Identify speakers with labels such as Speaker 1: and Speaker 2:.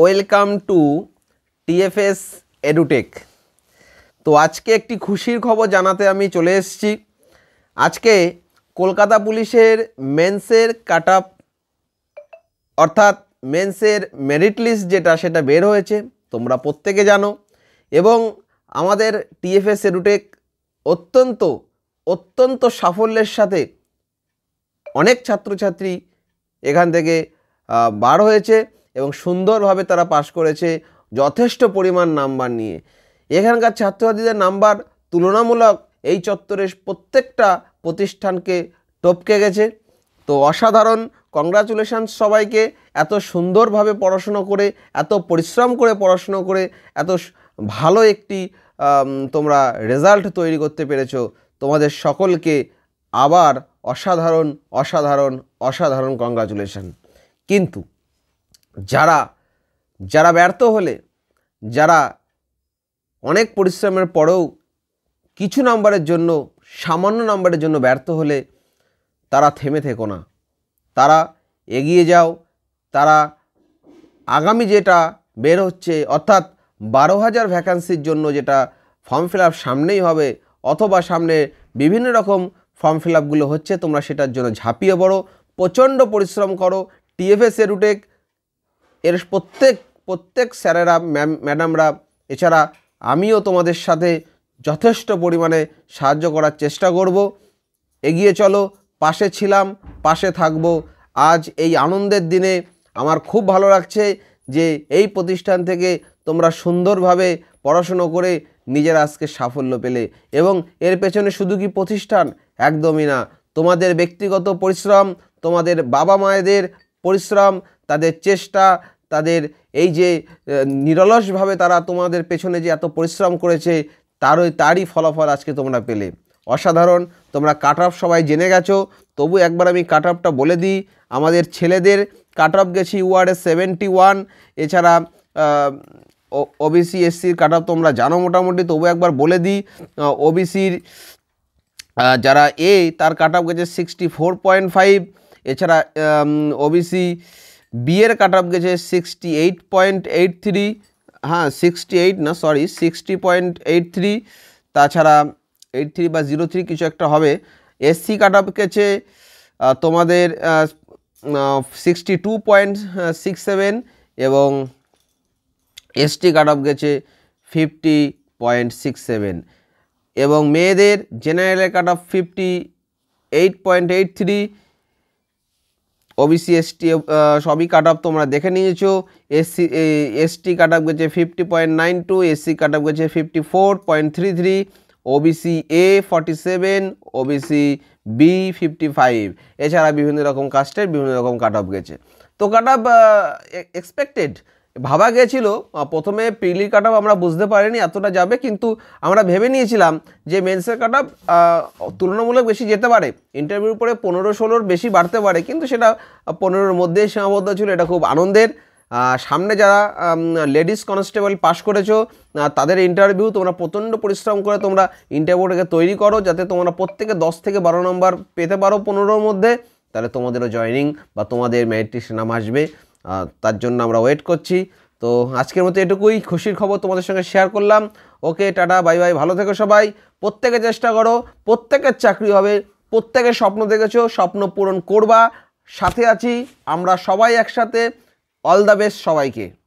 Speaker 1: welcome to TFS edtech তো আজকে একটি খুশির খবর জানাতে আমি চলে এসেছি আজকে কলকাতা পুলিশের মেন্সের কাট আপ অর্থাৎ মেন্সের মেরিট লিস্ট যেটা সেটা বের হয়েছে তোমরা প্রত্যেকে জানো এবং আমাদের টিএফএস এডুটেক অত্যন্ত অত্যন্ত সাফল্যের সাথে অনেক ছাত্রছাত্রী এখান থেকে বার হয়েছে এবং সুন্দরভাবে তারা পাশ করেছে যথেষ্ট পরিমাণ নাম্বার নিয়ে এখানকার ছাত্রছাত্রীদের নাম্বার তুলনামূলক এই চত্বরের প্রত্যেকটা প্রতিষ্ঠানকে টপকে গেছে তো অসাধারণ কংগ্রাচুলেশান সবাইকে এত সুন্দরভাবে পড়াশুনো করে এত পরিশ্রম করে পড়াশুনো করে এত ভালো একটি তোমরা রেজাল্ট তৈরি করতে পেরেছ তোমাদের সকলকে আবার অসাধারণ অসাধারণ অসাধারণ কংগ্রাচুলেশান কিন্তু যারা যারা ব্যর্থ হলে যারা অনেক পরিশ্রমের পরেও কিছু নাম্বারের জন্য সামান্য নাম্বারের জন্য ব্যর্থ হলে তারা থেমে থেকো না তারা এগিয়ে যাও তারা আগামী যেটা বের হচ্ছে অর্থাৎ বারো হাজার ভ্যাকান্সির জন্য যেটা ফর্ম ফিল সামনেই হবে অথবা সামনে বিভিন্ন রকম ফর্ম ফিল হচ্ছে তোমরা সেটার জন্য ঝাঁপিয়ে পড়ো প্রচণ্ড পরিশ্রম করো টিএফএস এরুটেক এর প্রত্যেক প্রত্যেক স্যারেরা ম্যাম ম্যাডামরা এছাড়া আমিও তোমাদের সাথে যথেষ্ট পরিমাণে সাহায্য করার চেষ্টা করব এগিয়ে চলো পাশে ছিলাম পাশে থাকব আজ এই আনন্দের দিনে আমার খুব ভালো লাগছে যে এই প্রতিষ্ঠান থেকে তোমরা সুন্দরভাবে পড়াশুনো করে নিজের আজকে সাফল্য পেলে এবং এর পেছনে শুধু কি প্রতিষ্ঠান একদমই না তোমাদের ব্যক্তিগত পরিশ্রম তোমাদের বাবা মায়েদের পরিশ্রম তাদের চেষ্টা তাদের এই যে নিরলসভাবে তারা তোমাদের পেছনে যে এত পরিশ্রম করেছে তারই তারই ফলাফল আজকে তোমরা পেলে অসাধারণ তোমরা কাট অফ সবাই জেনে গেছো তবু একবার আমি কাট অফটা বলে দিই আমাদের ছেলেদের কাট অফ গেছি ওয়ার্ডে সেভেন্টি ওয়ান এছাড়া ওবিসি এসসির কাট অফ তোমরা জানো মোটামুটি তবু একবার বলে দিই ওবিসির যারা এ তার কাট অফ গেছে সিক্সটি ফোর পয়েন্ট ফাইভ এছাড়া ওবিসি বিয়ের কাট অফ গেছে sixty eight point eight three হ্যাঁ সিক্সটি এইট না sorry sixty point eight three তাছাড়া এইট থ্রি বা জিরো থ্রি কিছু একটা হবে এসসি কাট অফ গেছে তোমাদের sixty two point six seven এবং এসটি কাট অফ গেছে ফিফটি পয়েন্ট সিক্স সেভেন এবং মেয়েদের জেনারেলের cut off fifty eight point eight three OBC ST uh, সবই কাট অফ তোমরা দেখে নিয়েছো এসসি এসটি কাট অফ গেছে fifty point nine two SC cut off গেছে fifty four point three three OBC A forty seven OBC B fifty five এছাড়া বিভিন্ন রকম কাস্টের বিভিন্ন রকম কাট অফ গেছে তো কাট অফ এক্সপেক্টেড ভাবা গেছিল প্রথমে পিলির কাট আমরা বুঝতে পারিনি এতটা যাবে কিন্তু আমরা ভেবে নিয়েছিলাম যে মেন্সের কাট তুলনামূলক বেশি যেতে পারে ইন্টারভিউর পরে পনেরো ষোলোর বেশি বাড়তে পারে কিন্তু সেটা পনেরোর মধ্যেই সীমাবদ্ধ ছিল এটা খুব আনন্দের সামনে যারা লেডিস কনস্টেবল পাস করেছো তাদের ইন্টারভিউ তোমরা প্রচণ্ড পরিশ্রম করে তোমরা ইন্টারভিউটাকে তৈরি করো যাতে তোমরা প্রত্যেকে দশ থেকে বারো নম্বর পেতে পারো পনেরোর মধ্যে তাহলে তোমাদেরও জয়নিং বা তোমাদের মেরিটে নাম আসবে তার জন্য আমরা ওয়েট করছি তো আজকের মতো এটুকুই খুশির খবর তোমাদের সঙ্গে শেয়ার করলাম ওকে টাটা বাই বাই ভালো থেকো সবাই প্রত্যেকে চেষ্টা করো প্রত্যেকের চাকরি হবে প্রত্যেকের স্বপ্ন দেখেছো স্বপ্ন পূরণ করবা সাথে আছি আমরা সবাই একসাথে অল দ্য বেস্ট সবাইকে